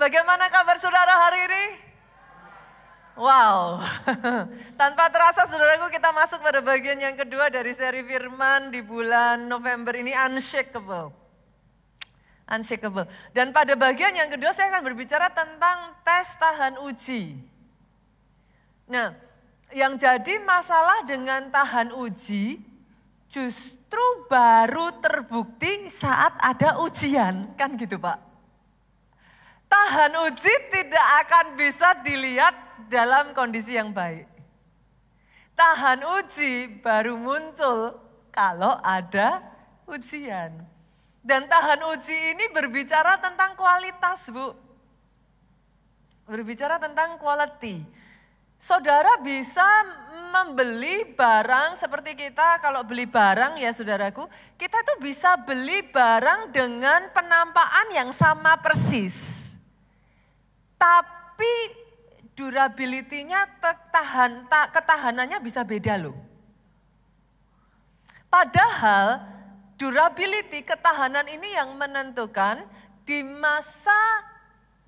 Bagaimana kabar saudara hari ini? Wow, tanpa terasa saudaraku kita masuk pada bagian yang kedua dari seri firman di bulan November ini unshakable. Unshakable. Dan pada bagian yang kedua saya akan berbicara tentang tes tahan uji. Nah, yang jadi masalah dengan tahan uji justru baru terbukti saat ada ujian, kan gitu Pak. Tahan uji tidak akan bisa dilihat dalam kondisi yang baik. Tahan uji baru muncul kalau ada ujian. Dan tahan uji ini berbicara tentang kualitas, Bu. Berbicara tentang quality. Saudara bisa membeli barang seperti kita kalau beli barang ya saudaraku, kita tuh bisa beli barang dengan penampaan yang sama persis. Tapi durability-nya, ketahan, ketahanannya bisa beda loh. Padahal durability, ketahanan ini yang menentukan di masa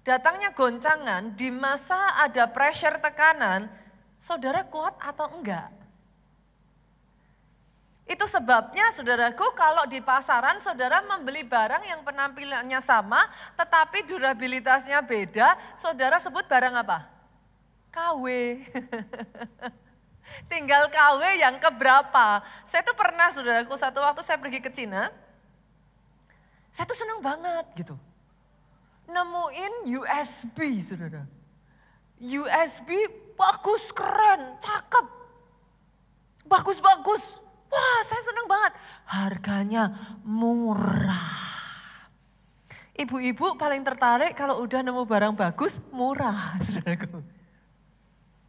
datangnya goncangan, di masa ada pressure tekanan, saudara kuat atau enggak. Itu sebabnya saudaraku kalau di pasaran saudara membeli barang yang penampilannya sama tetapi durabilitasnya beda, saudara sebut barang apa? KW. Tinggal KW yang keberapa. Saya tuh pernah saudaraku satu waktu saya pergi ke Cina. Saya tuh senang banget gitu. Nemuin USB saudara. USB bagus keren, cakep. Bagus-bagus Wah saya senang banget. Harganya murah. Ibu-ibu paling tertarik kalau udah nemu barang bagus murah. Saudaraku.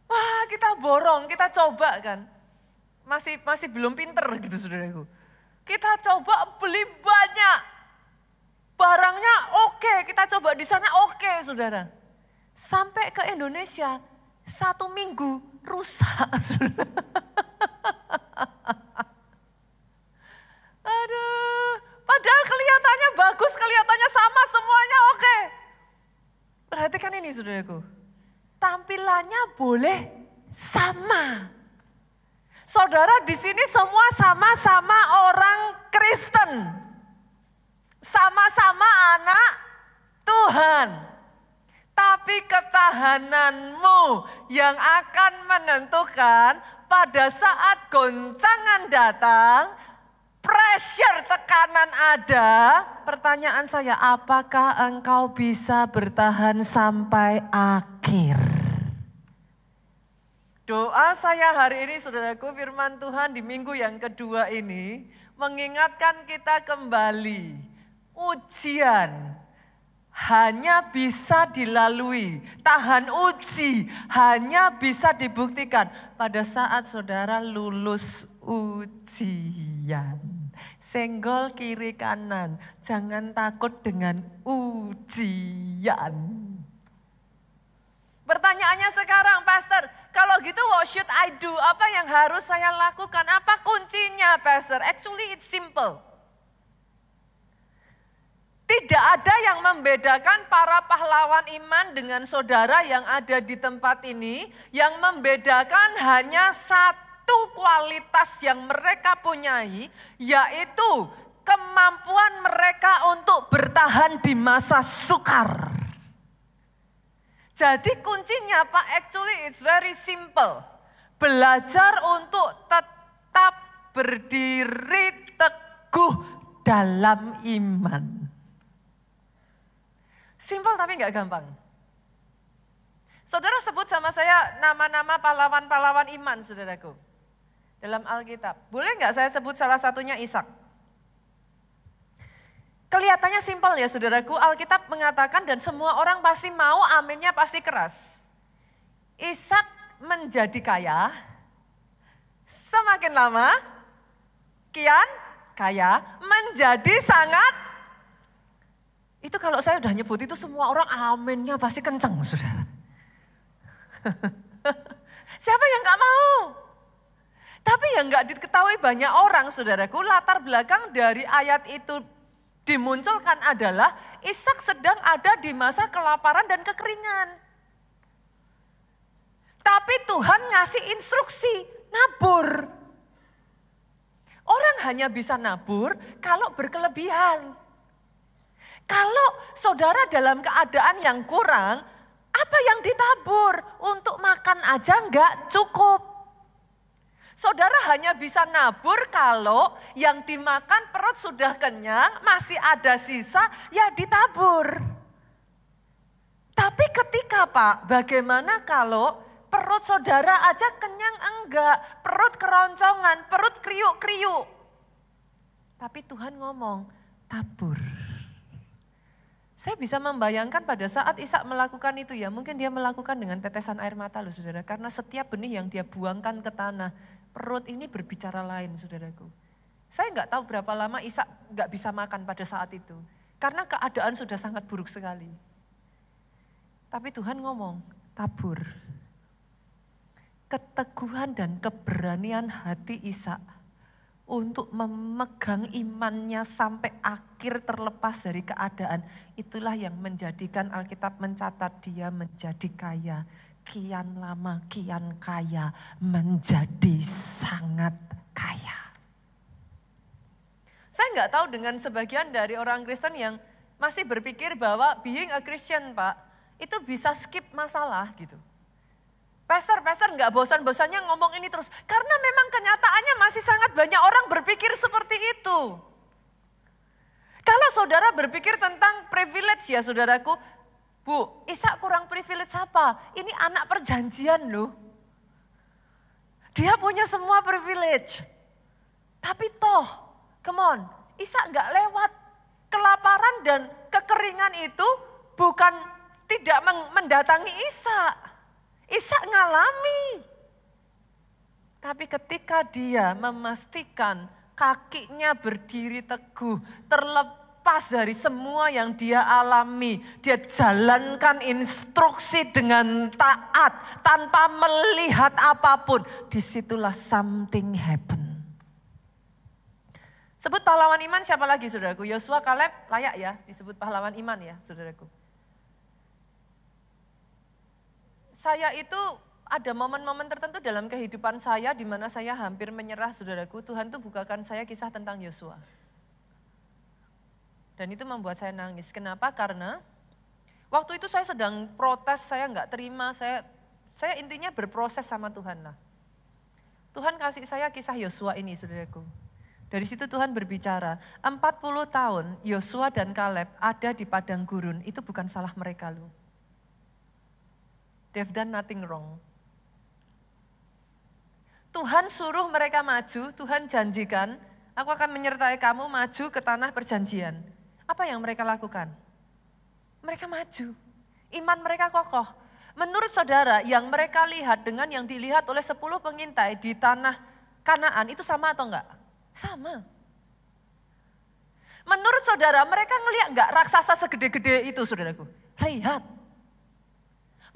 Wah kita borong, kita coba kan. Masih masih belum pinter gitu saudaraku. Kita coba beli banyak. Barangnya oke, okay. kita coba di sana oke okay, saudara. Sampai ke Indonesia, satu minggu rusak. Saudara. Padahal kelihatannya bagus, kelihatannya sama semuanya oke. Perhatikan ini saudaraku. Tampilannya boleh sama. Saudara di sini semua sama-sama orang Kristen. Sama-sama anak Tuhan. Tapi ketahananmu yang akan menentukan pada saat goncangan datang, pressure tekanan ada, pertanyaan saya apakah engkau bisa bertahan sampai akhir? Doa saya hari ini saudaraku firman Tuhan di minggu yang kedua ini mengingatkan kita kembali ujian hanya bisa dilalui, tahan uji hanya bisa dibuktikan pada saat saudara lulus ujian. Senggol kiri kanan. Jangan takut dengan ujian. Pertanyaannya sekarang, Pastor, kalau gitu what should I do? Apa yang harus saya lakukan? Apa kuncinya, Pastor? Actually it's simple. Tidak ada yang membedakan para pahlawan iman dengan saudara yang ada di tempat ini. Yang membedakan hanya satu satu kualitas yang mereka punyai, yaitu kemampuan mereka untuk bertahan di masa sukar. Jadi kuncinya Pak, actually it's very simple. Belajar untuk tetap berdiri teguh dalam iman. Simple tapi nggak gampang. Saudara sebut sama saya nama-nama pahlawan-pahlawan iman, saudaraku dalam Alkitab. Boleh nggak saya sebut salah satunya Ishak? Kelihatannya simpel ya saudaraku, Alkitab mengatakan dan semua orang pasti mau aminnya pasti keras. Ishak menjadi kaya, semakin lama kian kaya menjadi sangat itu kalau saya udah nyebut itu semua orang aminnya pasti kenceng saudara. Siapa yang nggak mau? Tapi yang nggak diketahui banyak orang, saudaraku, latar belakang dari ayat itu dimunculkan adalah Ishak sedang ada di masa kelaparan dan kekeringan. Tapi Tuhan ngasih instruksi, nabur. Orang hanya bisa nabur kalau berkelebihan. Kalau saudara dalam keadaan yang kurang, apa yang ditabur untuk makan aja enggak cukup. Saudara hanya bisa nabur kalau yang dimakan perut sudah kenyang, masih ada sisa, ya ditabur. Tapi ketika Pak, bagaimana kalau perut saudara aja kenyang enggak, perut keroncongan, perut kriuk-kriuk. Tapi Tuhan ngomong, tabur. Saya bisa membayangkan pada saat Ishak melakukan itu ya, mungkin dia melakukan dengan tetesan air mata loh saudara. Karena setiap benih yang dia buangkan ke tanah, Perut ini berbicara lain, saudaraku. Saya nggak tahu berapa lama Isa nggak bisa makan pada saat itu. Karena keadaan sudah sangat buruk sekali. Tapi Tuhan ngomong, tabur. Keteguhan dan keberanian hati Isa untuk memegang imannya sampai akhir terlepas dari keadaan. Itulah yang menjadikan Alkitab mencatat dia menjadi kaya kian lama kian kaya menjadi sangat kaya. Saya nggak tahu dengan sebagian dari orang Kristen yang masih berpikir bahwa being a Christian pak, itu bisa skip masalah gitu. Pastor, pastor nggak bosan-bosannya ngomong ini terus. Karena memang kenyataannya masih sangat banyak orang berpikir seperti itu. Kalau saudara berpikir tentang privilege ya saudaraku, Bu, Ishak kurang privilege apa? Ini anak perjanjian loh. Dia punya semua privilege. Tapi toh, come on, Ishak nggak lewat. Kelaparan dan kekeringan itu bukan tidak mendatangi Ishak. Ishak ngalami. Tapi ketika dia memastikan kakinya berdiri teguh, terlepas lepas dari semua yang dia alami. Dia jalankan instruksi dengan taat tanpa melihat apapun. Disitulah something happen. Sebut pahlawan iman siapa lagi saudaraku? Yosua Kaleb layak ya disebut pahlawan iman ya saudaraku. Saya itu ada momen-momen tertentu dalam kehidupan saya di mana saya hampir menyerah saudaraku. Tuhan tuh bukakan saya kisah tentang Yosua. Dan itu membuat saya nangis. Kenapa? Karena waktu itu saya sedang protes, saya nggak terima, saya saya intinya berproses sama Tuhan lah. Tuhan kasih saya kisah Yosua ini, saudaraku. Dari situ Tuhan berbicara, 40 tahun Yosua dan Kaleb ada di padang gurun, itu bukan salah mereka lu. They've done nothing wrong. Tuhan suruh mereka maju, Tuhan janjikan, aku akan menyertai kamu maju ke tanah perjanjian. Apa yang mereka lakukan? Mereka maju. Iman mereka kokoh. Menurut saudara, yang mereka lihat dengan yang dilihat oleh 10 pengintai di tanah Kanaan itu sama atau enggak? Sama. Menurut saudara, mereka ngelihat enggak raksasa segede-gede itu saudaraku? Lihat.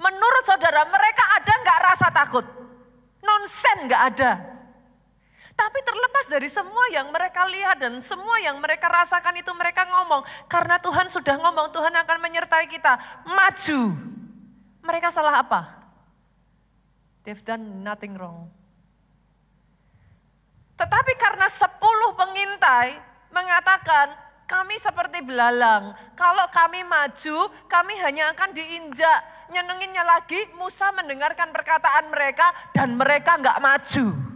Menurut saudara, mereka ada enggak rasa takut? Nonsen enggak ada. Tapi terlepas dari semua yang mereka lihat dan semua yang mereka rasakan itu mereka ngomong. Karena Tuhan sudah ngomong, Tuhan akan menyertai kita. Maju. Mereka salah apa? They've done nothing wrong. Tetapi karena sepuluh pengintai mengatakan, kami seperti belalang. Kalau kami maju, kami hanya akan diinjak. Nyenenginnya lagi, Musa mendengarkan perkataan mereka dan mereka nggak maju.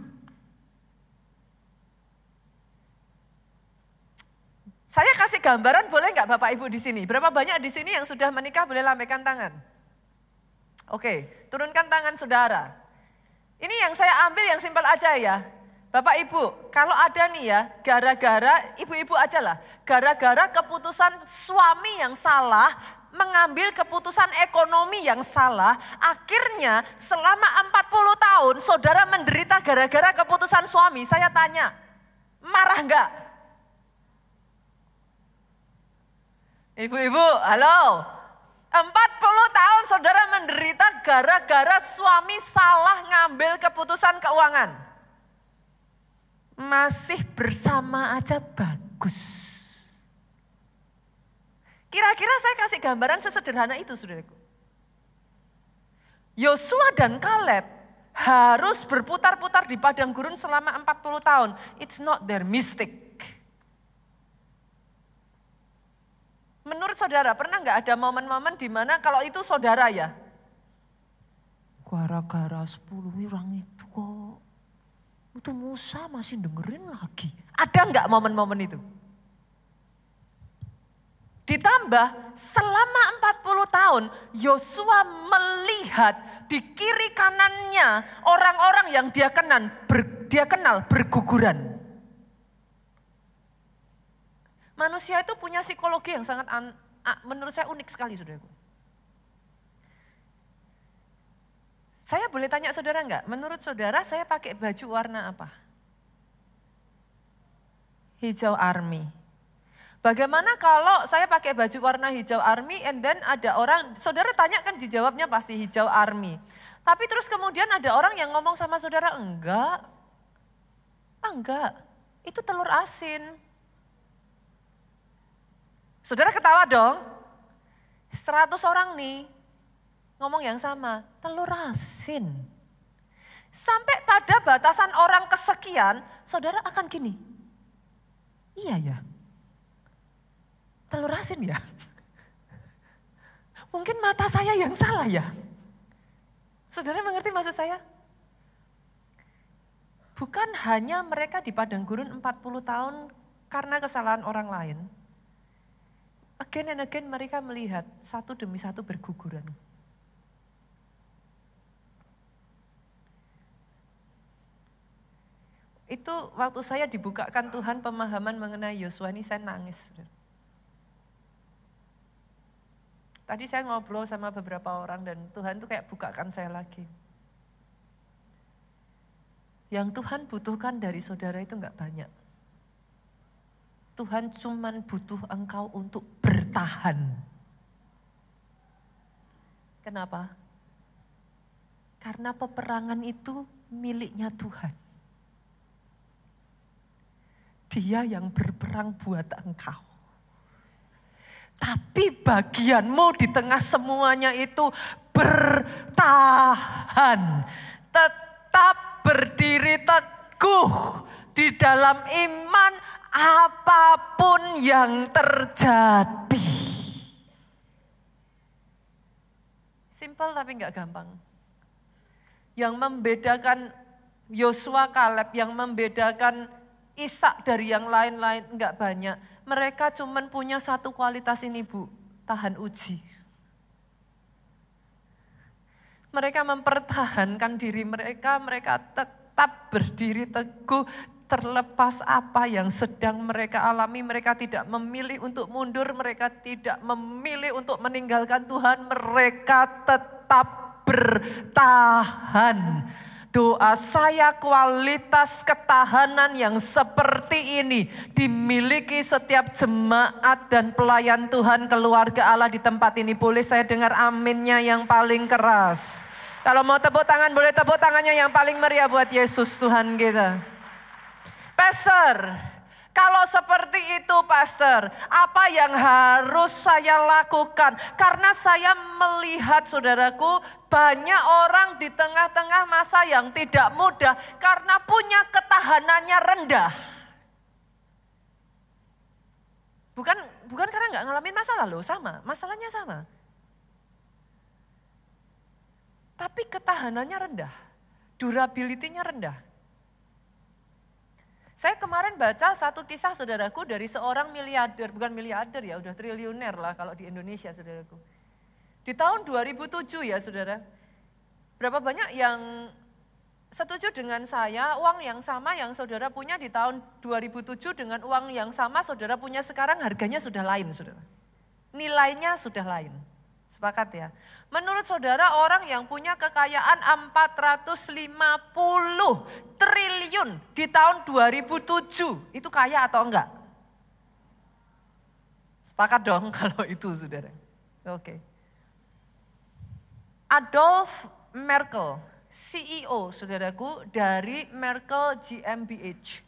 Saya kasih gambaran boleh nggak Bapak Ibu di sini? Berapa banyak di sini yang sudah menikah boleh lambaikan tangan? Oke, turunkan tangan saudara. Ini yang saya ambil yang simpel aja ya. Bapak Ibu, kalau ada nih ya, gara-gara ibu-ibu aja lah, gara-gara keputusan suami yang salah, mengambil keputusan ekonomi yang salah, akhirnya selama 40 tahun saudara menderita gara-gara keputusan suami. Saya tanya, marah nggak? Ibu-ibu, halo. Empat puluh tahun saudara menderita gara-gara suami salah ngambil keputusan keuangan. Masih bersama aja bagus. Kira-kira saya kasih gambaran sesederhana itu, saudaraku. Yosua dan Kaleb harus berputar-putar di padang gurun selama 40 tahun. It's not their mistake. Menurut saudara, pernah nggak ada momen-momen di mana kalau itu saudara ya? Gara-gara 10 orang itu kok. Itu Musa masih dengerin lagi. Ada nggak momen-momen itu? Ditambah selama 40 tahun Yosua melihat di kiri kanannya orang-orang yang dia kenal, ber, dia kenal berguguran. Manusia itu punya psikologi yang sangat an, menurut saya unik sekali saudaraku. Saya boleh tanya saudara enggak? Menurut saudara saya pakai baju warna apa? Hijau army. Bagaimana kalau saya pakai baju warna hijau army and then ada orang, saudara tanya kan dijawabnya pasti hijau army. Tapi terus kemudian ada orang yang ngomong sama saudara, enggak, ah, enggak, itu telur asin. Saudara ketawa dong. seratus orang nih ngomong yang sama, telur asin. Sampai pada batasan orang kesekian, saudara akan gini. Iya ya. Telur asin ya. Mungkin mata saya yang salah ya. Saudara mengerti maksud saya? Bukan hanya mereka di padang gurun 40 tahun karena kesalahan orang lain, Again and again mereka melihat satu demi satu berguguran. Itu waktu saya dibukakan Tuhan pemahaman mengenai Yosua ini saya nangis. Tadi saya ngobrol sama beberapa orang dan Tuhan tuh kayak bukakan saya lagi. Yang Tuhan butuhkan dari saudara itu nggak banyak. Tuhan cuman butuh engkau untuk bertahan. Kenapa? Karena peperangan itu miliknya Tuhan. Dia yang berperang buat engkau. Tapi bagianmu di tengah semuanya itu bertahan. Tetap berdiri teguh di dalam iman apapun yang terjadi. Simple tapi nggak gampang. Yang membedakan Yosua Kaleb, yang membedakan Ishak dari yang lain-lain nggak banyak. Mereka cuman punya satu kualitas ini Bu, tahan uji. Mereka mempertahankan diri mereka, mereka tetap berdiri teguh terlepas apa yang sedang mereka alami, mereka tidak memilih untuk mundur, mereka tidak memilih untuk meninggalkan Tuhan, mereka tetap bertahan. Doa saya kualitas ketahanan yang seperti ini dimiliki setiap jemaat dan pelayan Tuhan keluarga Allah di tempat ini. Boleh saya dengar aminnya yang paling keras. Kalau mau tepuk tangan boleh tepuk tangannya yang paling meriah buat Yesus Tuhan kita. Pastor, kalau seperti itu pastor, apa yang harus saya lakukan? Karena saya melihat saudaraku banyak orang di tengah-tengah masa yang tidak mudah karena punya ketahanannya rendah. Bukan bukan karena nggak ngalamin masalah loh, sama. Masalahnya sama. Tapi ketahanannya rendah, durability-nya rendah. Saya kemarin baca satu kisah saudaraku dari seorang miliarder, bukan miliarder ya, udah triliuner lah kalau di Indonesia saudaraku. Di tahun 2007 ya saudara, berapa banyak yang setuju dengan saya uang yang sama yang saudara punya di tahun 2007 dengan uang yang sama saudara punya sekarang harganya sudah lain saudara. Nilainya sudah lain. Sepakat ya? Menurut saudara orang yang punya kekayaan 450 triliun di tahun 2007, itu kaya atau enggak? Sepakat dong kalau itu saudara. Oke. Adolf Merkel, CEO saudaraku dari Merkel GmbH.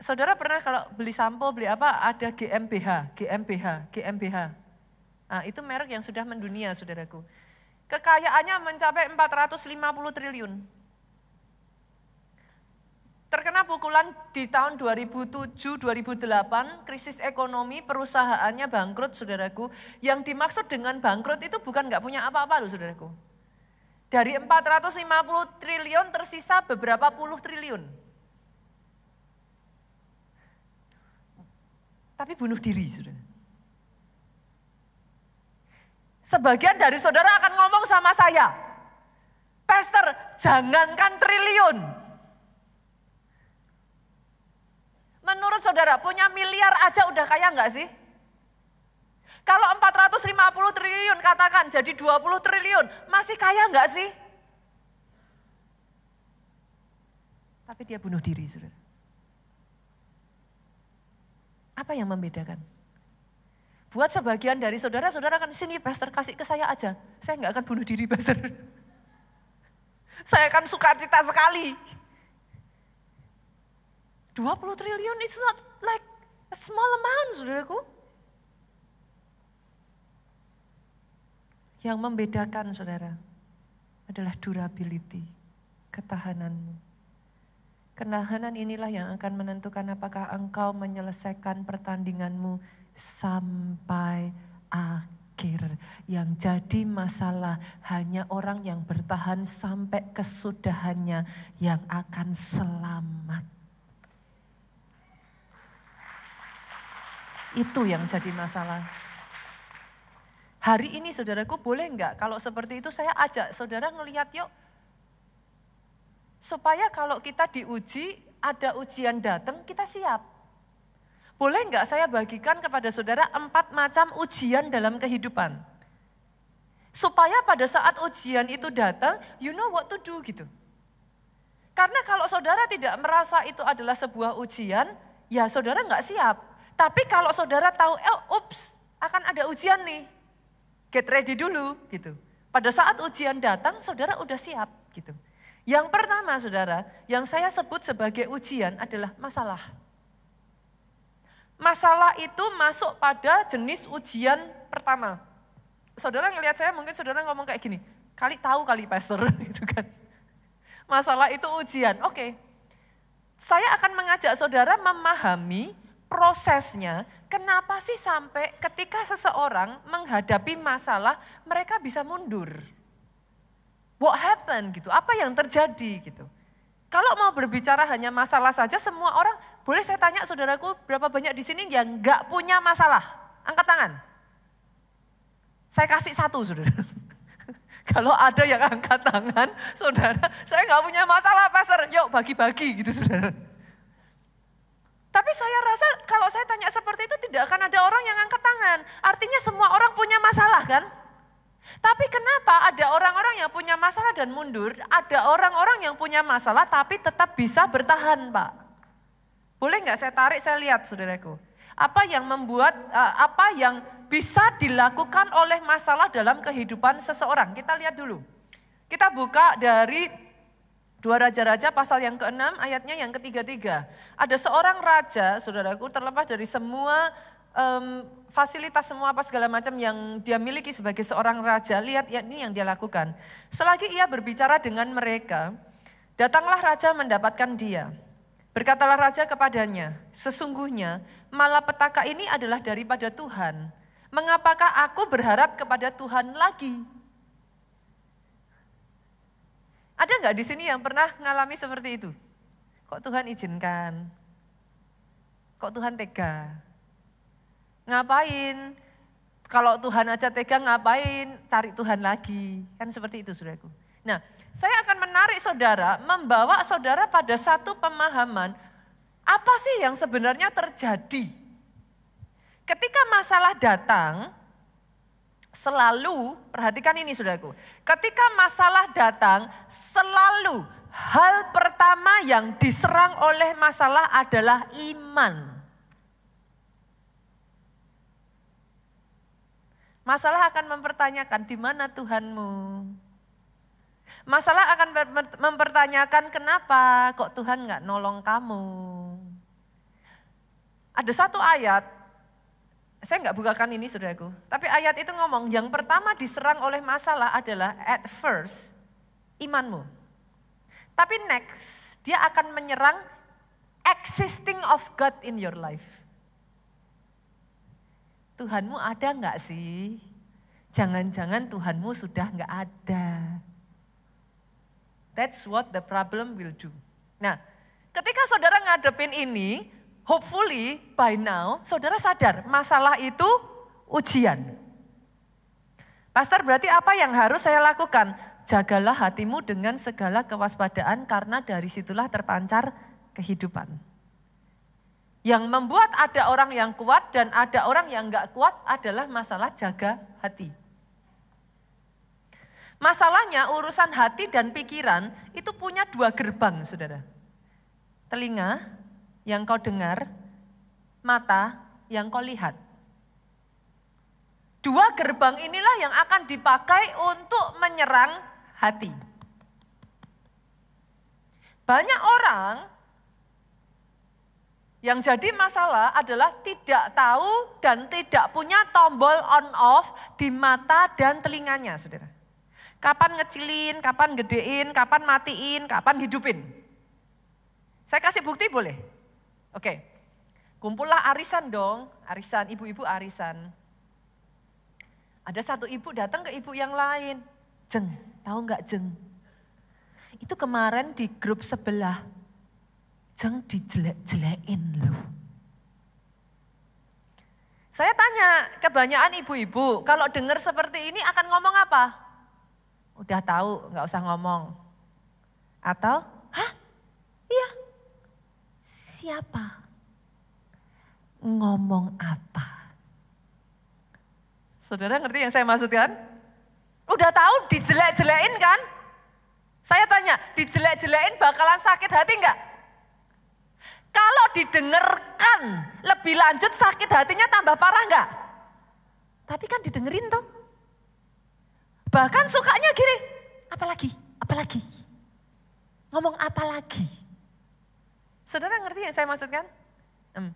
Saudara pernah kalau beli sampo, beli apa, ada GmbH, GmbH, GmbH. Nah, itu merek yang sudah mendunia, saudaraku. Kekayaannya mencapai 450 triliun. Terkena pukulan di tahun 2007-2008, krisis ekonomi perusahaannya bangkrut, saudaraku. Yang dimaksud dengan bangkrut itu bukan nggak punya apa-apa loh, saudaraku. Dari 450 triliun tersisa beberapa puluh triliun. Tapi bunuh diri, saudara. Sebagian dari saudara akan ngomong sama saya. Pastor, jangankan triliun. Menurut saudara, punya miliar aja udah kaya nggak sih? Kalau 450 triliun katakan jadi 20 triliun, masih kaya nggak sih? Tapi dia bunuh diri, saudara. Apa yang membedakan? Buat sebagian dari saudara, saudara kan sini pastor kasih ke saya aja. Saya nggak akan bunuh diri pastor. Saya akan suka cita sekali. 20 triliun it's not like a small amount saudaraku. Yang membedakan saudara adalah durability, ketahananmu. Kenahanan inilah yang akan menentukan apakah engkau menyelesaikan pertandinganmu sampai akhir. Yang jadi masalah hanya orang yang bertahan sampai kesudahannya yang akan selamat. Itu yang jadi masalah. Hari ini saudaraku boleh nggak kalau seperti itu saya ajak saudara ngelihat yuk. Supaya kalau kita diuji, ada ujian datang, kita siap. Boleh nggak saya bagikan kepada saudara empat macam ujian dalam kehidupan? Supaya pada saat ujian itu datang, you know what to do gitu. Karena kalau saudara tidak merasa itu adalah sebuah ujian, ya saudara nggak siap. Tapi kalau saudara tahu, eh ups, akan ada ujian nih. Get ready dulu gitu. Pada saat ujian datang, saudara udah siap gitu. Yang pertama saudara, yang saya sebut sebagai ujian adalah masalah masalah itu masuk pada jenis ujian pertama. Saudara ngelihat saya mungkin saudara ngomong kayak gini, kali tahu kali pastor gitu kan. Masalah itu ujian. Oke. Okay. Saya akan mengajak saudara memahami prosesnya, kenapa sih sampai ketika seseorang menghadapi masalah mereka bisa mundur? What happened gitu? Apa yang terjadi gitu? Kalau mau berbicara hanya masalah saja, semua orang boleh saya tanya saudaraku berapa banyak di sini yang nggak punya masalah? Angkat tangan. Saya kasih satu saudara. Kalau ada yang angkat tangan, saudara, saya nggak punya masalah pastor, yuk bagi-bagi gitu saudara. Tapi saya rasa kalau saya tanya seperti itu tidak akan ada orang yang angkat tangan. Artinya semua orang punya masalah kan? Tapi kenapa ada orang-orang yang punya masalah dan mundur, ada orang-orang yang punya masalah tapi tetap bisa bertahan, Pak? Boleh nggak saya tarik, saya lihat, saudaraku. Apa yang membuat, eh, apa yang bisa dilakukan oleh masalah dalam kehidupan seseorang? Kita lihat dulu. Kita buka dari Dua Raja-Raja pasal yang keenam ayatnya yang ketiga-tiga. Ada seorang raja, saudaraku, terlepas dari semua um, fasilitas semua apa segala macam yang dia miliki sebagai seorang raja. Lihat ya, ini yang dia lakukan. Selagi ia berbicara dengan mereka, datanglah raja mendapatkan dia. Berkatalah raja kepadanya, sesungguhnya malapetaka ini adalah daripada Tuhan. Mengapakah aku berharap kepada Tuhan lagi? Ada nggak di sini yang pernah mengalami seperti itu? Kok Tuhan izinkan? Kok Tuhan tega? Ngapain? Kalau Tuhan aja tega ngapain? Cari Tuhan lagi. Kan seperti itu saudaraku. Nah, saya akan menarik saudara, membawa saudara pada satu pemahaman apa sih yang sebenarnya terjadi. Ketika masalah datang, selalu, perhatikan ini saudaraku, ketika masalah datang, selalu hal pertama yang diserang oleh masalah adalah iman. Masalah akan mempertanyakan di mana Tuhanmu. Masalah akan mempertanyakan kenapa kok Tuhan nggak nolong kamu. Ada satu ayat, saya nggak bukakan ini saudaraku, tapi ayat itu ngomong yang pertama diserang oleh masalah adalah at first imanmu. Tapi next dia akan menyerang existing of God in your life. Tuhanmu ada enggak sih? Jangan-jangan Tuhanmu sudah enggak ada. That's what the problem will do. Nah, ketika saudara ngadepin ini, hopefully by now saudara sadar masalah itu ujian. Pastor berarti apa yang harus saya lakukan? Jagalah hatimu dengan segala kewaspadaan karena dari situlah terpancar kehidupan. Yang membuat ada orang yang kuat dan ada orang yang nggak kuat adalah masalah jaga hati. Masalahnya urusan hati dan pikiran itu punya dua gerbang, saudara. Telinga yang kau dengar, mata yang kau lihat. Dua gerbang inilah yang akan dipakai untuk menyerang hati. Banyak orang yang jadi masalah adalah tidak tahu dan tidak punya tombol on off di mata dan telinganya, saudara. Kapan ngecilin, kapan gedein, kapan matiin, kapan hidupin. Saya kasih bukti boleh? Oke, kumpullah arisan dong, arisan, ibu-ibu arisan. Ada satu ibu datang ke ibu yang lain. Jeng, tahu nggak Jeng? Itu kemarin di grup sebelah jangan dijelek-jelekin lu. Saya tanya kebanyakan ibu-ibu, kalau dengar seperti ini akan ngomong apa? Udah tahu, nggak usah ngomong. Atau, hah? Iya. Siapa? Ngomong apa? Saudara ngerti yang saya maksudkan? Udah tahu dijelek-jelekin kan? Saya tanya, dijelek-jelekin bakalan sakit hati enggak? Kalau didengarkan lebih lanjut sakit hatinya tambah parah enggak? Tapi kan didengerin tuh. Bahkan sukanya gini, apalagi, apalagi. Ngomong apalagi. Saudara ngerti yang saya maksudkan? Hmm.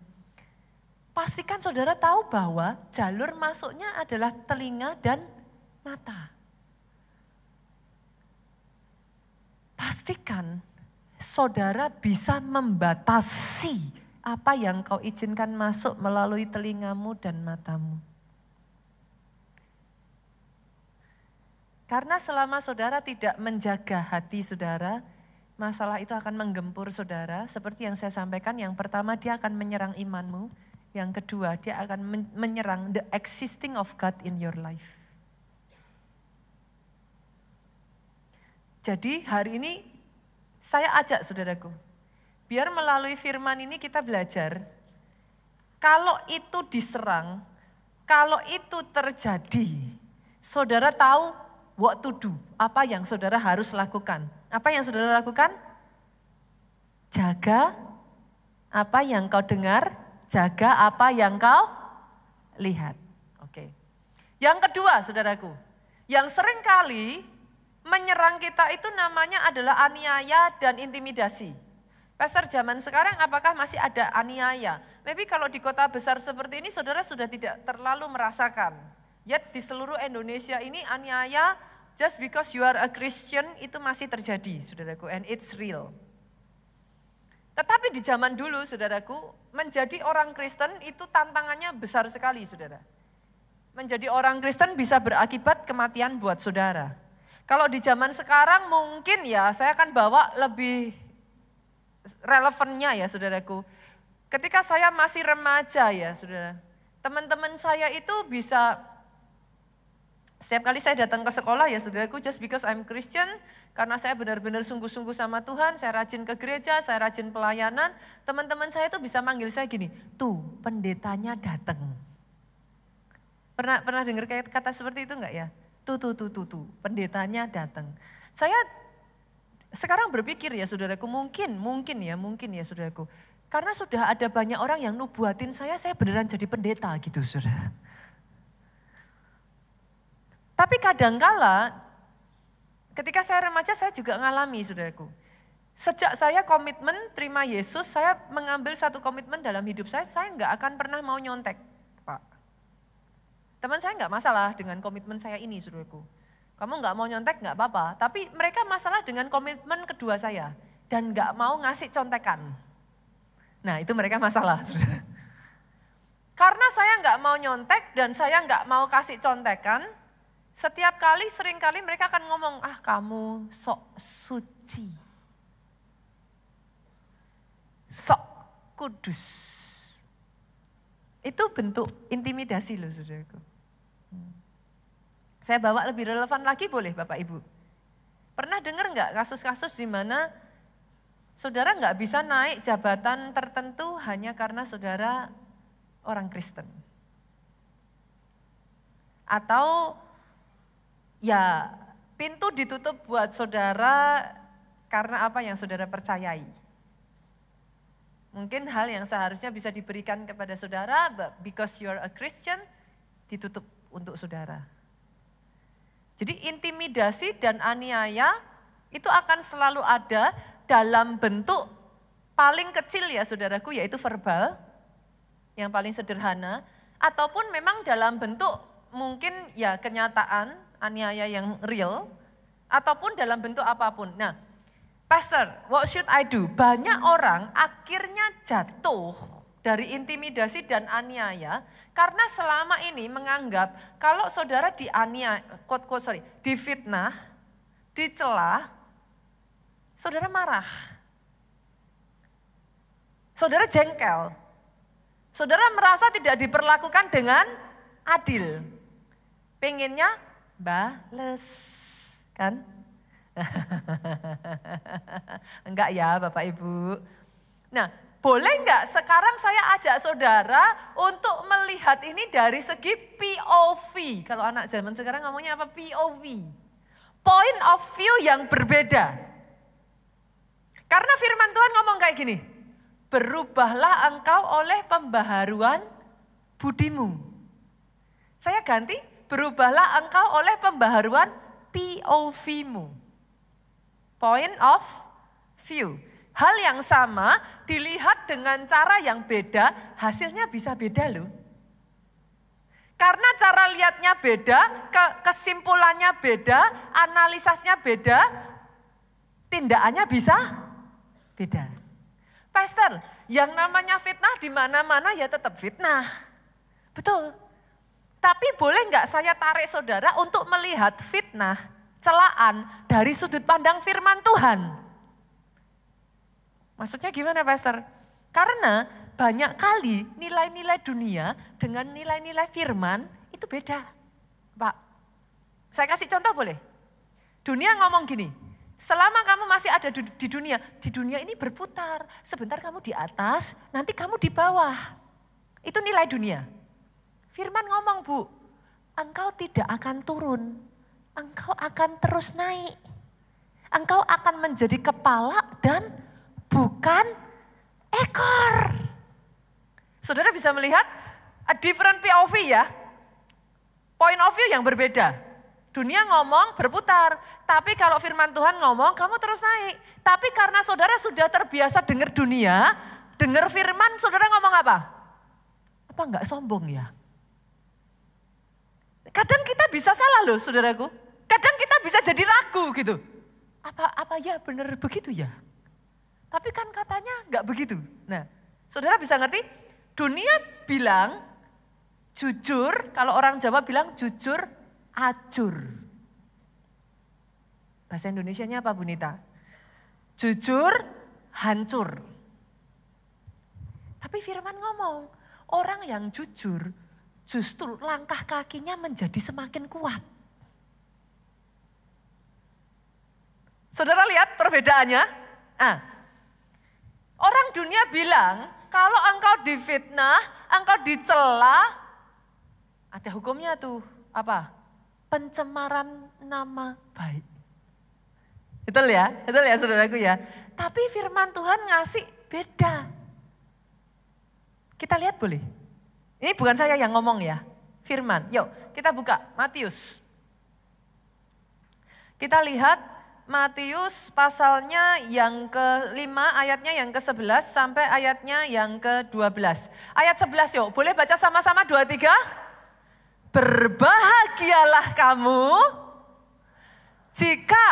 Pastikan saudara tahu bahwa jalur masuknya adalah telinga dan mata. Pastikan saudara bisa membatasi apa yang kau izinkan masuk melalui telingamu dan matamu. Karena selama saudara tidak menjaga hati saudara, masalah itu akan menggempur saudara. Seperti yang saya sampaikan, yang pertama dia akan menyerang imanmu. Yang kedua, dia akan menyerang the existing of God in your life. Jadi hari ini saya ajak saudaraku, biar melalui firman ini kita belajar, kalau itu diserang, kalau itu terjadi, saudara tahu what to do, apa yang saudara harus lakukan. Apa yang saudara lakukan? Jaga apa yang kau dengar, jaga apa yang kau lihat. Oke. Yang kedua, saudaraku, yang sering kali menyerang kita itu namanya adalah aniaya dan intimidasi. Pastor zaman sekarang apakah masih ada aniaya? Maybe kalau di kota besar seperti ini saudara sudah tidak terlalu merasakan. Yet di seluruh Indonesia ini aniaya just because you are a Christian itu masih terjadi saudaraku and it's real. Tetapi di zaman dulu saudaraku menjadi orang Kristen itu tantangannya besar sekali saudara. Menjadi orang Kristen bisa berakibat kematian buat saudara kalau di zaman sekarang mungkin ya saya akan bawa lebih relevannya ya saudaraku. Ketika saya masih remaja ya saudara, teman-teman saya itu bisa setiap kali saya datang ke sekolah ya saudaraku just because I'm Christian, karena saya benar-benar sungguh-sungguh sama Tuhan, saya rajin ke gereja, saya rajin pelayanan, teman-teman saya itu bisa manggil saya gini, tuh pendetanya datang. Pernah pernah dengar kata seperti itu enggak ya? tuh tuh tuh tuh tuh pendetanya datang. Saya sekarang berpikir ya saudaraku mungkin mungkin ya mungkin ya saudaraku karena sudah ada banyak orang yang nubuatin saya saya beneran jadi pendeta gitu saudara. Tapi kadangkala ketika saya remaja saya juga ngalami saudaraku. Sejak saya komitmen terima Yesus, saya mengambil satu komitmen dalam hidup saya, saya nggak akan pernah mau nyontek. Teman saya nggak masalah dengan komitmen saya ini, saudaraku. Kamu nggak mau nyontek nggak apa-apa, tapi mereka masalah dengan komitmen kedua saya dan nggak mau ngasih contekan. Nah itu mereka masalah, Karena saya nggak mau nyontek dan saya nggak mau kasih contekan, setiap kali sering kali mereka akan ngomong, ah kamu sok suci. Sok kudus. Itu bentuk intimidasi loh saudaraku. Saya bawa lebih relevan lagi boleh Bapak Ibu? Pernah dengar nggak kasus-kasus di mana saudara nggak bisa naik jabatan tertentu hanya karena saudara orang Kristen? Atau ya pintu ditutup buat saudara karena apa yang saudara percayai. Mungkin hal yang seharusnya bisa diberikan kepada saudara, but because you're a Christian, ditutup untuk saudara. Jadi intimidasi dan aniaya itu akan selalu ada dalam bentuk paling kecil ya saudaraku yaitu verbal yang paling sederhana ataupun memang dalam bentuk mungkin ya kenyataan aniaya yang real ataupun dalam bentuk apapun. Nah, pastor, what should I do? Banyak orang akhirnya jatuh dari intimidasi dan aniaya karena selama ini menganggap kalau saudara diania, quote, quote, sorry, difitnah, dicela, saudara marah. Saudara jengkel. Saudara merasa tidak diperlakukan dengan adil. Pengennya bales, kan? Enggak ya Bapak Ibu. Nah, boleh nggak sekarang saya ajak saudara untuk melihat ini dari segi POV. Kalau anak zaman sekarang ngomongnya apa? POV. Point of view yang berbeda. Karena firman Tuhan ngomong kayak gini. Berubahlah engkau oleh pembaharuan budimu. Saya ganti, berubahlah engkau oleh pembaharuan POV-mu. Point of view. Hal yang sama dilihat dengan cara yang beda, hasilnya bisa beda loh. Karena cara lihatnya beda, kesimpulannya beda, analisasnya beda, tindakannya bisa beda. Pastor, yang namanya fitnah di mana-mana ya tetap fitnah. Betul. Tapi boleh nggak saya tarik saudara untuk melihat fitnah, celaan dari sudut pandang firman Tuhan? Maksudnya gimana Pastor? Karena banyak kali nilai-nilai dunia dengan nilai-nilai firman itu beda. Pak, saya kasih contoh boleh? Dunia ngomong gini, Selama kamu masih ada di dunia, di dunia ini berputar. Sebentar kamu di atas, nanti kamu di bawah. Itu nilai dunia. Firman ngomong, Bu, engkau tidak akan turun. Engkau akan terus naik. Engkau akan menjadi kepala dan bukan ekor. Saudara bisa melihat a different POV ya. Point of view yang berbeda. Dunia ngomong berputar, tapi kalau firman Tuhan ngomong kamu terus naik. Tapi karena saudara sudah terbiasa dengar dunia, dengar firman saudara ngomong apa? Apa enggak sombong ya? Kadang kita bisa salah loh saudaraku. Kadang kita bisa jadi ragu gitu. Apa apa ya benar begitu ya? Tapi kan katanya nggak begitu. Nah, saudara bisa ngerti? Dunia bilang jujur, kalau orang Jawa bilang jujur, ajur. Bahasa Indonesia-nya apa Bu Jujur, hancur. Tapi Firman ngomong, orang yang jujur justru langkah kakinya menjadi semakin kuat. Saudara lihat perbedaannya? Ah, Orang dunia bilang, kalau engkau difitnah, engkau dicela, ada hukumnya tuh, apa? Pencemaran nama baik. Betul ya? Betul ya saudaraku ya? Tapi firman Tuhan ngasih beda. Kita lihat boleh? Ini bukan saya yang ngomong ya, firman. Yuk kita buka Matius. Kita lihat Matius pasalnya yang ke-5 ayatnya yang ke-11 sampai ayatnya yang ke-12. Ayat 11 yuk, boleh baca sama-sama 23? Berbahagialah kamu jika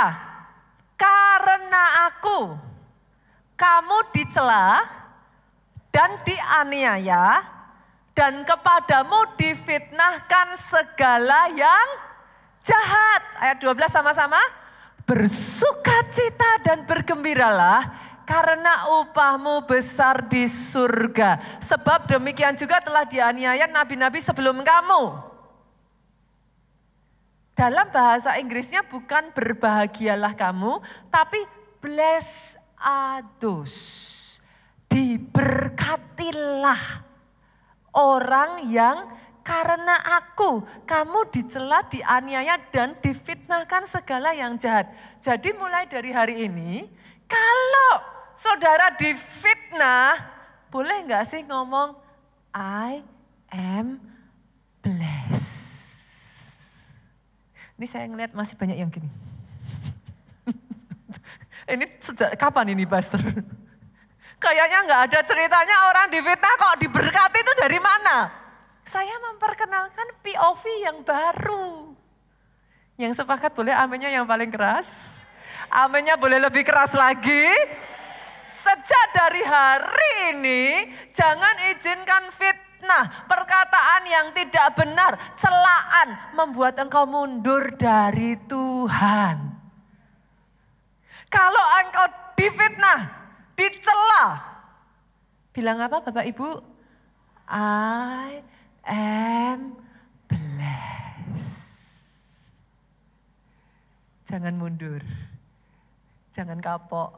karena aku kamu dicela dan dianiaya dan kepadamu difitnahkan segala yang jahat. Ayat 12 sama-sama bersukacita dan bergembiralah karena upahmu besar di surga. Sebab demikian juga telah dianiaya nabi-nabi sebelum kamu. Dalam bahasa Inggrisnya bukan berbahagialah kamu, tapi bless adus. Diberkatilah orang yang karena aku kamu dicela, dianiaya dan difitnahkan segala yang jahat. Jadi mulai dari hari ini, kalau saudara difitnah, boleh nggak sih ngomong I am blessed. Ini saya ngelihat masih banyak yang gini. ini sejak kapan ini pastor? Kayaknya nggak ada ceritanya orang difitnah kok diberkati itu dari mana? Saya memperkenalkan POV yang baru. Yang sepakat boleh aminnya yang paling keras. Aminnya boleh lebih keras lagi. Sejak dari hari ini, jangan izinkan fitnah, perkataan yang tidak benar, celaan membuat engkau mundur dari Tuhan. Kalau engkau difitnah, dicela, bilang apa Bapak Ibu? I am bless, Jangan mundur, jangan kapok,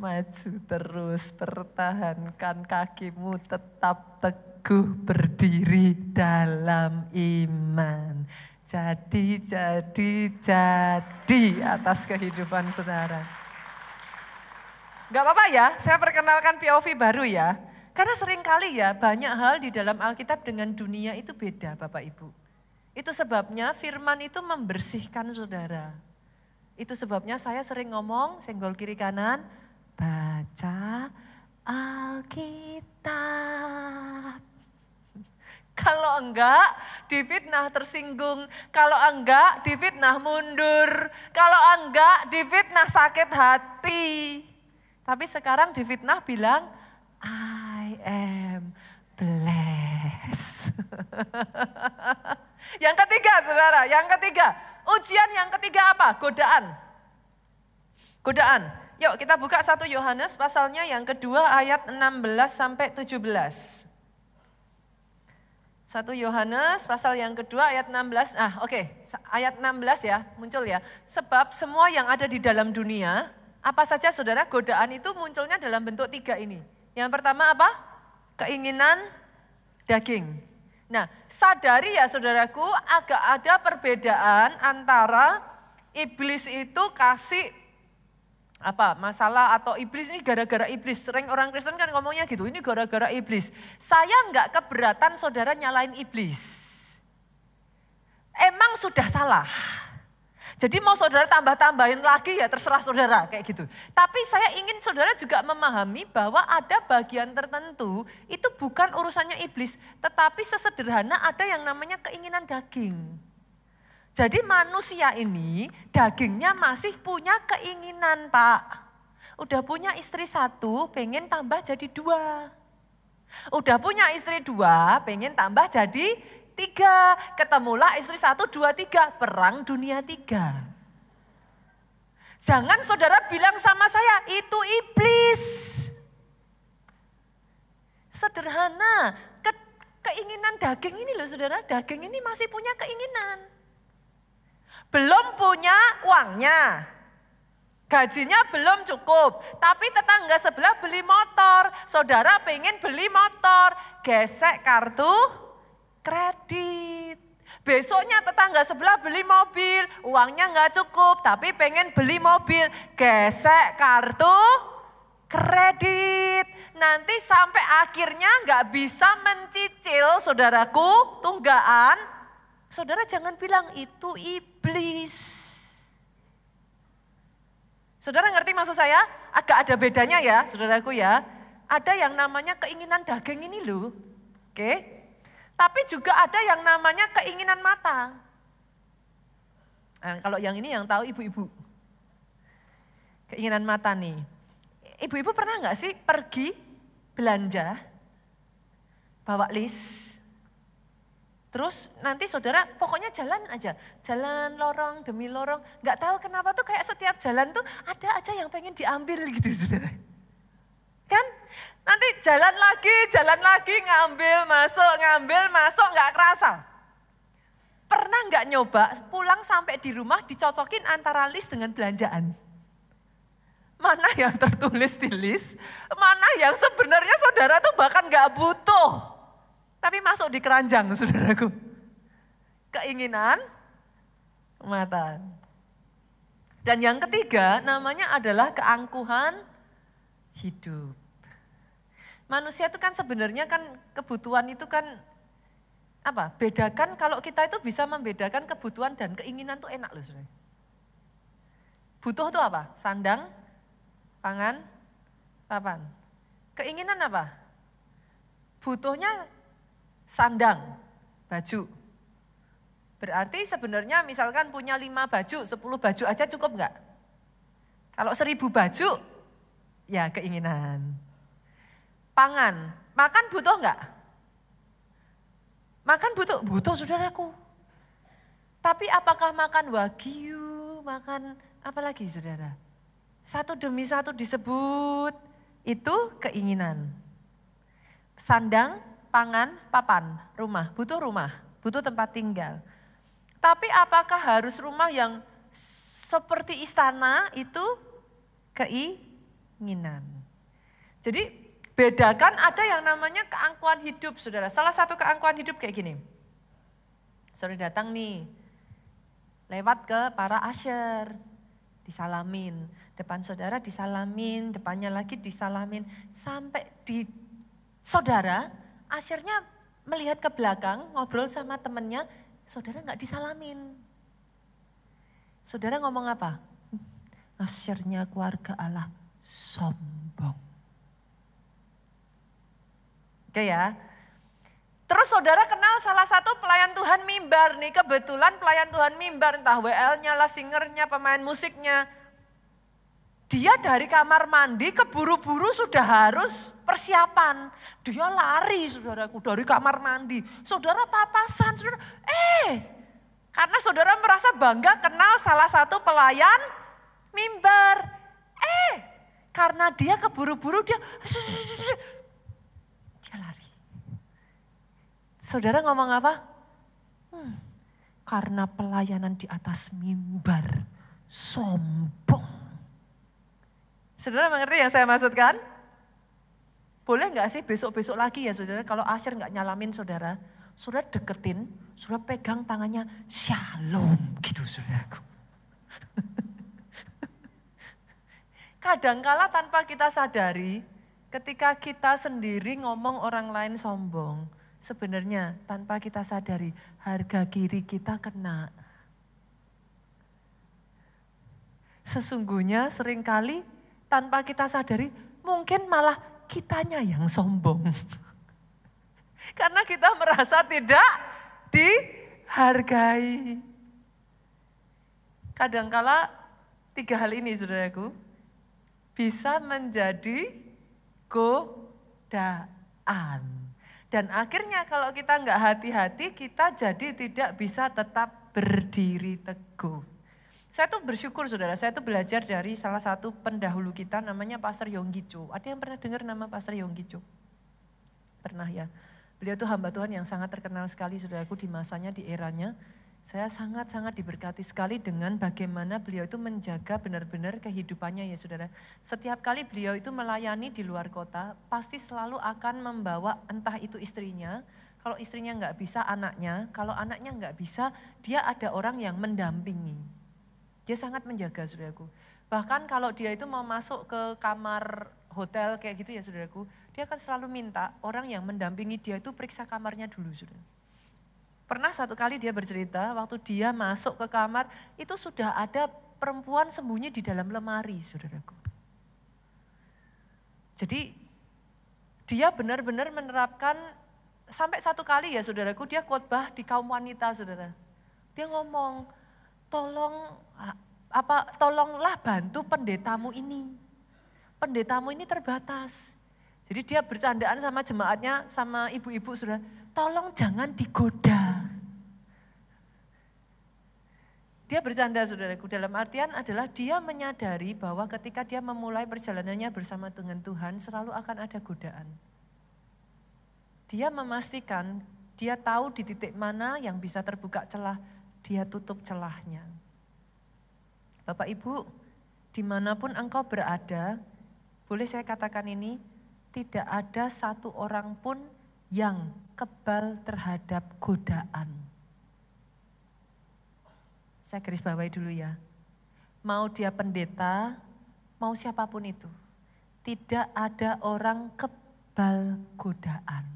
maju terus, pertahankan kakimu tetap teguh berdiri dalam iman. Jadi, jadi, jadi atas kehidupan saudara. Gak apa-apa ya, saya perkenalkan POV baru ya. Karena sering kali ya banyak hal di dalam Alkitab dengan dunia itu beda Bapak Ibu. Itu sebabnya firman itu membersihkan saudara. Itu sebabnya saya sering ngomong senggol kiri kanan, baca Alkitab. Kalau enggak, difitnah tersinggung. Kalau enggak, difitnah mundur. Kalau enggak, difitnah sakit hati. Tapi sekarang difitnah bilang, ah am blessed. yang ketiga, saudara, yang ketiga. Ujian yang ketiga apa? Godaan. Godaan. Yuk kita buka satu Yohanes pasalnya yang kedua ayat 16 sampai 17. Satu Yohanes pasal yang kedua ayat 16. Ah, oke. Okay. Ayat 16 ya, muncul ya. Sebab semua yang ada di dalam dunia, apa saja Saudara, godaan itu munculnya dalam bentuk tiga ini. Yang pertama apa? keinginan daging. Nah, sadari ya saudaraku, agak ada perbedaan antara iblis itu kasih apa masalah atau iblis ini gara-gara iblis. Sering orang Kristen kan ngomongnya gitu, ini gara-gara iblis. Saya enggak keberatan saudara nyalain iblis. Emang sudah salah. Jadi mau saudara tambah-tambahin lagi ya terserah saudara kayak gitu. Tapi saya ingin saudara juga memahami bahwa ada bagian tertentu itu bukan urusannya iblis. Tetapi sesederhana ada yang namanya keinginan daging. Jadi manusia ini dagingnya masih punya keinginan pak. Udah punya istri satu pengen tambah jadi dua. Udah punya istri dua pengen tambah jadi tiga. Ketemulah istri satu, dua, tiga. Perang dunia tiga. Jangan saudara bilang sama saya, itu iblis. Sederhana, ke, keinginan daging ini loh saudara, daging ini masih punya keinginan. Belum punya uangnya, gajinya belum cukup, tapi tetangga sebelah beli motor, saudara pengen beli motor, gesek kartu kredit. Besoknya tetangga sebelah beli mobil, uangnya nggak cukup tapi pengen beli mobil. Gesek kartu kredit. Nanti sampai akhirnya nggak bisa mencicil saudaraku tunggaan. Saudara jangan bilang itu iblis. Saudara ngerti maksud saya? Agak ada bedanya ya saudaraku ya. Ada yang namanya keinginan daging ini loh. Oke, okay? Tapi juga ada yang namanya keinginan mata. Nah, kalau yang ini yang tahu ibu-ibu. Keinginan mata nih. Ibu-ibu pernah nggak sih pergi belanja, bawa list, Terus nanti saudara pokoknya jalan aja, jalan lorong demi lorong. Nggak tahu kenapa tuh kayak setiap jalan tuh ada aja yang pengen diambil gitu saudara. Kan? Nanti jalan lagi, jalan lagi, ngambil, masuk, ngambil, masuk, nggak kerasa. Pernah nggak nyoba pulang sampai di rumah dicocokin antara list dengan belanjaan? Mana yang tertulis di list, mana yang sebenarnya saudara tuh bahkan nggak butuh. Tapi masuk di keranjang saudaraku. Keinginan, mata. Dan yang ketiga namanya adalah keangkuhan hidup. Manusia itu kan sebenarnya kan kebutuhan itu kan apa? Bedakan kalau kita itu bisa membedakan kebutuhan dan keinginan tuh enak loh sebenarnya. Butuh tuh apa? Sandang, pangan, papan. Keinginan apa? Butuhnya sandang, baju. Berarti sebenarnya misalkan punya lima baju, sepuluh baju aja cukup nggak? Kalau seribu baju, Ya keinginan. Pangan, makan butuh enggak? Makan butuh, butuh saudaraku. Tapi apakah makan wagyu, makan apa lagi saudara? Satu demi satu disebut, itu keinginan. Sandang, pangan, papan, rumah, butuh rumah, butuh tempat tinggal. Tapi apakah harus rumah yang seperti istana itu kei keinginan. Jadi bedakan ada yang namanya keangkuhan hidup saudara. Salah satu keangkuhan hidup kayak gini. Saudara datang nih, lewat ke para asher, disalamin. Depan saudara disalamin, depannya lagi disalamin. Sampai di saudara, ashernya melihat ke belakang, ngobrol sama temennya, saudara nggak disalamin. Saudara ngomong apa? Ashernya keluarga Allah sombong. Oke ya. Terus saudara kenal salah satu pelayan Tuhan mimbar nih. Kebetulan pelayan Tuhan mimbar entah WL-nya lah, singernya, pemain musiknya. Dia dari kamar mandi keburu-buru sudah harus persiapan. Dia lari saudaraku dari kamar mandi. Saudara papasan, saudara, eh karena saudara merasa bangga kenal salah satu pelayan mimbar. Eh karena dia keburu-buru dia dia lari. Saudara ngomong apa? Hmm, karena pelayanan di atas mimbar sombong. Saudara mengerti yang saya maksudkan? Boleh nggak sih besok-besok lagi ya saudara, kalau asir nggak nyalamin saudara, saudara deketin, saudara pegang tangannya, shalom gitu saudaraku. Kadangkala tanpa kita sadari, ketika kita sendiri ngomong orang lain sombong, sebenarnya tanpa kita sadari harga diri kita kena. Sesungguhnya seringkali tanpa kita sadari mungkin malah kitanya yang sombong. Karena kita merasa tidak dihargai. Kadangkala tiga hal ini saudaraku, bisa menjadi godaan. Dan akhirnya kalau kita nggak hati-hati, kita jadi tidak bisa tetap berdiri teguh. Saya tuh bersyukur saudara, saya tuh belajar dari salah satu pendahulu kita namanya Pastor Yonggi Cho. Ada yang pernah dengar nama Pastor Yonggi Cho? Pernah ya. Beliau tuh hamba Tuhan yang sangat terkenal sekali saudaraku di masanya, di eranya. Saya sangat-sangat diberkati sekali dengan bagaimana beliau itu menjaga benar-benar kehidupannya ya saudara. Setiap kali beliau itu melayani di luar kota, pasti selalu akan membawa entah itu istrinya, kalau istrinya nggak bisa anaknya, kalau anaknya nggak bisa, dia ada orang yang mendampingi. Dia sangat menjaga saudaraku. Bahkan kalau dia itu mau masuk ke kamar hotel kayak gitu ya saudaraku, dia akan selalu minta orang yang mendampingi dia itu periksa kamarnya dulu saudara. Pernah satu kali dia bercerita, waktu dia masuk ke kamar, itu sudah ada perempuan sembunyi di dalam lemari, saudaraku. Jadi dia benar-benar menerapkan sampai satu kali ya saudaraku dia khotbah di kaum wanita saudara. Dia ngomong, tolong apa tolonglah bantu pendetamu ini. Pendetamu ini terbatas. Jadi dia bercandaan sama jemaatnya, sama ibu-ibu saudara, tolong jangan digoda. Dia bercanda saudaraku dalam artian adalah dia menyadari bahwa ketika dia memulai perjalanannya bersama dengan Tuhan selalu akan ada godaan. Dia memastikan dia tahu di titik mana yang bisa terbuka celah, dia tutup celahnya. Bapak Ibu, dimanapun engkau berada, boleh saya katakan ini, tidak ada satu orang pun yang kebal terhadap godaan. Saya garis bawahi dulu ya. Mau dia pendeta, mau siapapun itu. Tidak ada orang kebal godaan.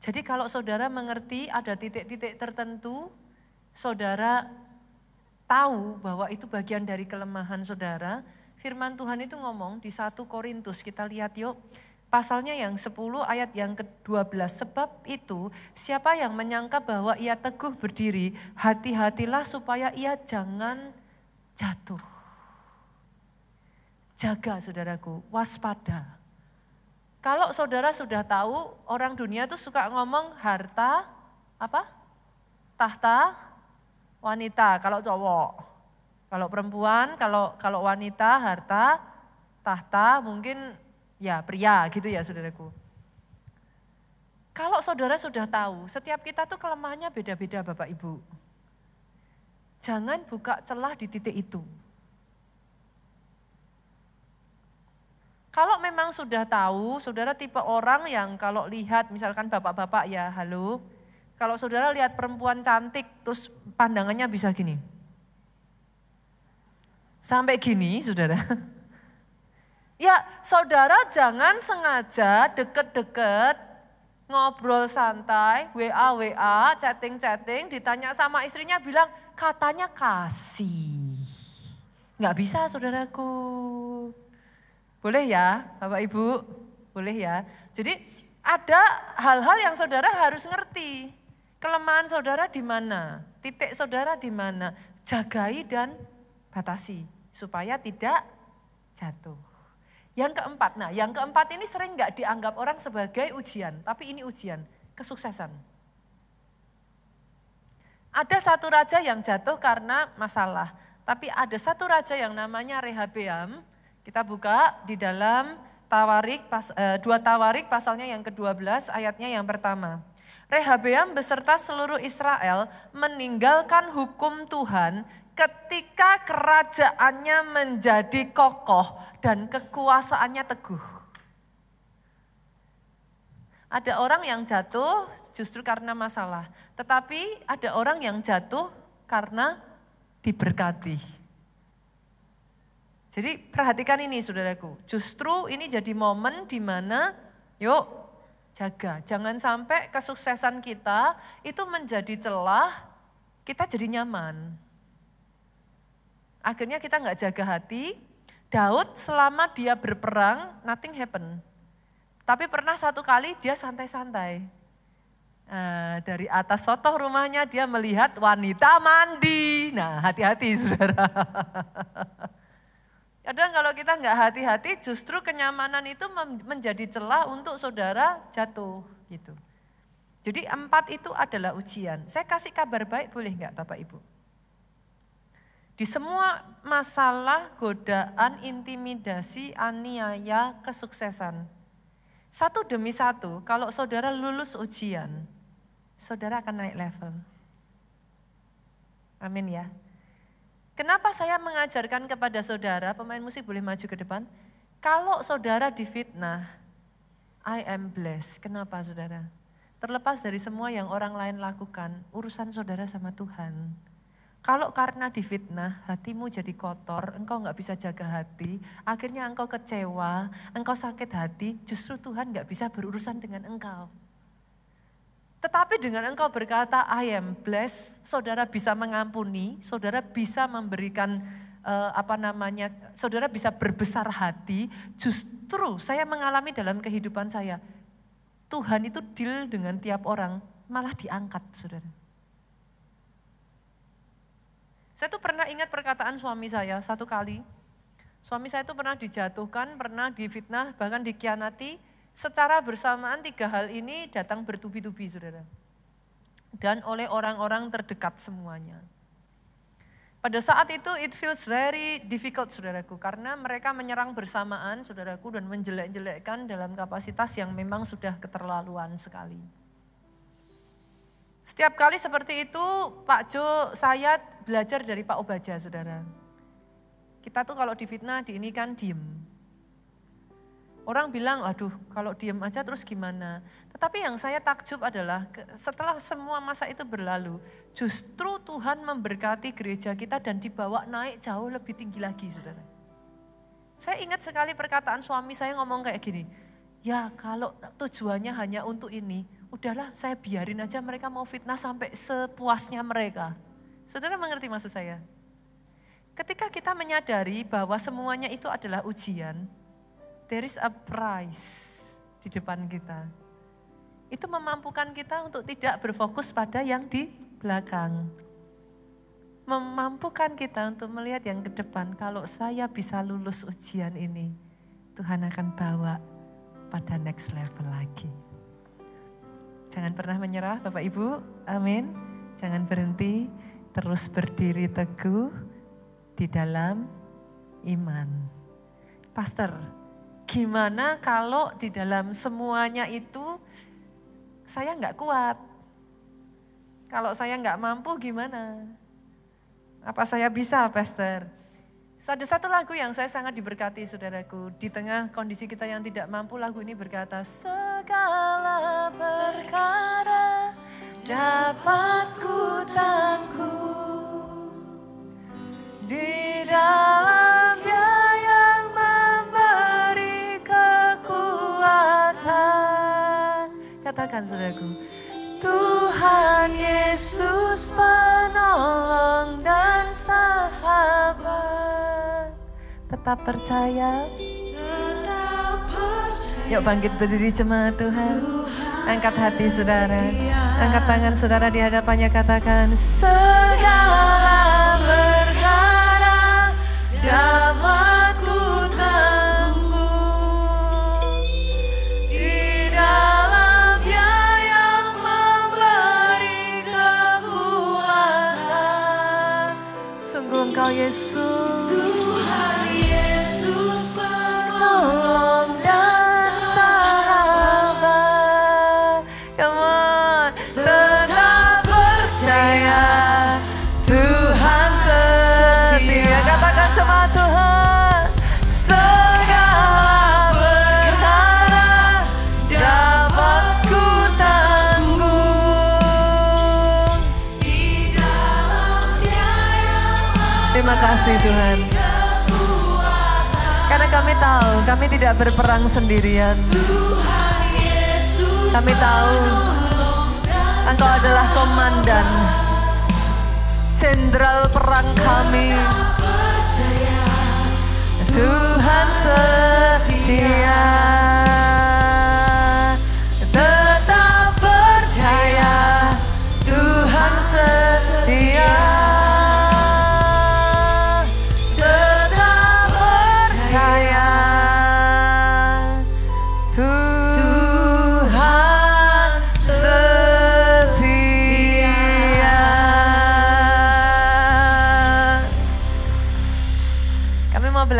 Jadi kalau saudara mengerti ada titik-titik tertentu, saudara tahu bahwa itu bagian dari kelemahan saudara, firman Tuhan itu ngomong di 1 Korintus, kita lihat yuk, Pasalnya yang 10 ayat yang ke-12, sebab itu siapa yang menyangka bahwa ia teguh berdiri, hati-hatilah supaya ia jangan jatuh. Jaga saudaraku, waspada. Kalau saudara sudah tahu, orang dunia tuh suka ngomong harta, apa? Tahta, wanita, kalau cowok. Kalau perempuan, kalau kalau wanita, harta, tahta, mungkin ya pria gitu ya saudaraku. Kalau saudara sudah tahu, setiap kita tuh kelemahannya beda-beda Bapak Ibu. Jangan buka celah di titik itu. Kalau memang sudah tahu, saudara tipe orang yang kalau lihat misalkan bapak-bapak ya halo, kalau saudara lihat perempuan cantik terus pandangannya bisa gini. Sampai gini saudara. Ya saudara jangan sengaja deket-deket ngobrol santai, WA-WA, chatting-chatting, ditanya sama istrinya bilang katanya kasih. Nggak bisa saudaraku. Boleh ya Bapak Ibu? Boleh ya. Jadi ada hal-hal yang saudara harus ngerti. Kelemahan saudara di mana? Titik saudara di mana? Jagai dan batasi supaya tidak jatuh. Yang keempat, nah yang keempat ini sering nggak dianggap orang sebagai ujian, tapi ini ujian, kesuksesan. Ada satu raja yang jatuh karena masalah, tapi ada satu raja yang namanya Rehabeam, kita buka di dalam Tawarik pas, e, dua Tawarik pasalnya yang ke-12 ayatnya yang pertama. Rehabeam beserta seluruh Israel meninggalkan hukum Tuhan ketika kerajaannya menjadi kokoh dan kekuasaannya teguh. Ada orang yang jatuh justru karena masalah, tetapi ada orang yang jatuh karena diberkati. Jadi perhatikan ini saudaraku, justru ini jadi momen di mana yuk jaga, jangan sampai kesuksesan kita itu menjadi celah, kita jadi nyaman. Akhirnya kita nggak jaga hati. Daud selama dia berperang, nothing happen. Tapi pernah satu kali dia santai-santai. Nah, dari atas sotoh rumahnya dia melihat wanita mandi. Nah hati-hati saudara. Kadang kalau kita nggak hati-hati justru kenyamanan itu menjadi celah untuk saudara jatuh gitu. Jadi empat itu adalah ujian. Saya kasih kabar baik boleh nggak Bapak Ibu? Di semua masalah, godaan, intimidasi, aniaya, kesuksesan. Satu demi satu, kalau saudara lulus ujian, saudara akan naik level. Amin ya. Kenapa saya mengajarkan kepada saudara, pemain musik boleh maju ke depan, kalau saudara difitnah, I am blessed. Kenapa saudara? Terlepas dari semua yang orang lain lakukan, urusan saudara sama Tuhan kalau karena difitnah, hatimu jadi kotor, engkau nggak bisa jaga hati, akhirnya engkau kecewa, engkau sakit hati, justru Tuhan nggak bisa berurusan dengan engkau. Tetapi dengan engkau berkata, I am blessed, saudara bisa mengampuni, saudara bisa memberikan eh, apa namanya, saudara bisa berbesar hati, justru saya mengalami dalam kehidupan saya, Tuhan itu deal dengan tiap orang, malah diangkat saudara. Saya tuh pernah ingat perkataan suami saya satu kali. Suami saya itu pernah dijatuhkan, pernah difitnah, bahkan dikianati. Secara bersamaan tiga hal ini datang bertubi-tubi, saudara. Dan oleh orang-orang terdekat semuanya. Pada saat itu it feels very difficult, saudaraku. Karena mereka menyerang bersamaan, saudaraku, dan menjelek-jelekkan dalam kapasitas yang memang sudah keterlaluan sekali. Setiap kali seperti itu, Pak Jo, saya belajar dari Pak Obaja, saudara. Kita tuh kalau difitnah, di ini kan diem. Orang bilang, aduh kalau diem aja terus gimana. Tetapi yang saya takjub adalah setelah semua masa itu berlalu, justru Tuhan memberkati gereja kita dan dibawa naik jauh lebih tinggi lagi, saudara. Saya ingat sekali perkataan suami saya ngomong kayak gini, ya kalau tujuannya hanya untuk ini, udahlah saya biarin aja mereka mau fitnah sampai sepuasnya mereka. Saudara mengerti maksud saya? Ketika kita menyadari bahwa semuanya itu adalah ujian, there is a price di depan kita. Itu memampukan kita untuk tidak berfokus pada yang di belakang. Memampukan kita untuk melihat yang ke depan. Kalau saya bisa lulus ujian ini, Tuhan akan bawa pada next level lagi. Jangan pernah menyerah Bapak Ibu. Amin. Jangan berhenti, terus berdiri teguh di dalam iman. Pastor, gimana kalau di dalam semuanya itu saya nggak kuat? Kalau saya nggak mampu gimana? Apa saya bisa, Pastor? Ada satu lagu yang saya sangat diberkati saudaraku. Di tengah kondisi kita yang tidak mampu lagu ini berkata. Segala perkara dapat ku di dalam dia yang memberi kekuatan. Katakan saudaraku. Tuhan Yesus penolong dan sahabat tetap percaya. Yuk bangkit berdiri jemaat Tuhan. Angkat hati saudara. Angkat tangan saudara di hadapannya katakan segala berharap dapat ku tanggung di dalam Dia yang memberi kekuatan. Sungguh Engkau Yesus Kami tidak berperang sendirian. Kami tahu Engkau adalah komandan, jenderal perang kami. Tuhan setia.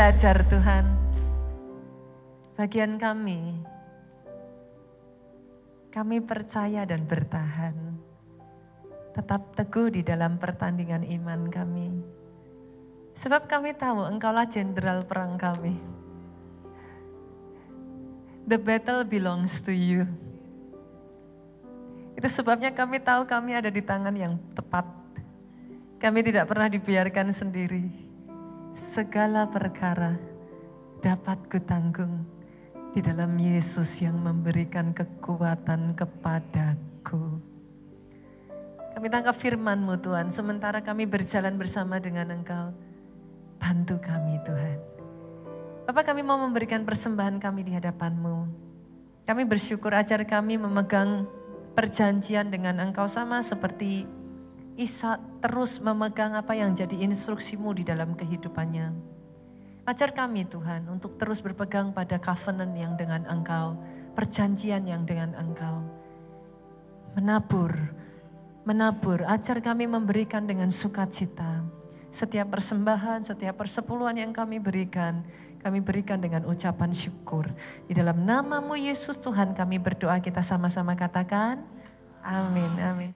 belajar Tuhan. Bagian kami, kami percaya dan bertahan. Tetap teguh di dalam pertandingan iman kami. Sebab kami tahu engkaulah jenderal perang kami. The battle belongs to you. Itu sebabnya kami tahu kami ada di tangan yang tepat. Kami tidak pernah dibiarkan sendiri segala perkara dapat kutanggung di dalam Yesus yang memberikan kekuatan kepadaku. Kami tangkap firman-Mu Tuhan, sementara kami berjalan bersama dengan Engkau. Bantu kami Tuhan. Bapak kami mau memberikan persembahan kami di hadapan-Mu. Kami bersyukur ajar kami memegang perjanjian dengan Engkau sama seperti Isa terus memegang apa yang jadi instruksimu di dalam kehidupannya. Ajar kami Tuhan untuk terus berpegang pada covenant yang dengan Engkau, perjanjian yang dengan Engkau. Menabur, menabur, ajar kami memberikan dengan sukacita. Setiap persembahan, setiap persepuluhan yang kami berikan, kami berikan dengan ucapan syukur. Di dalam namamu Yesus Tuhan kami berdoa, kita sama-sama katakan, amin, amin.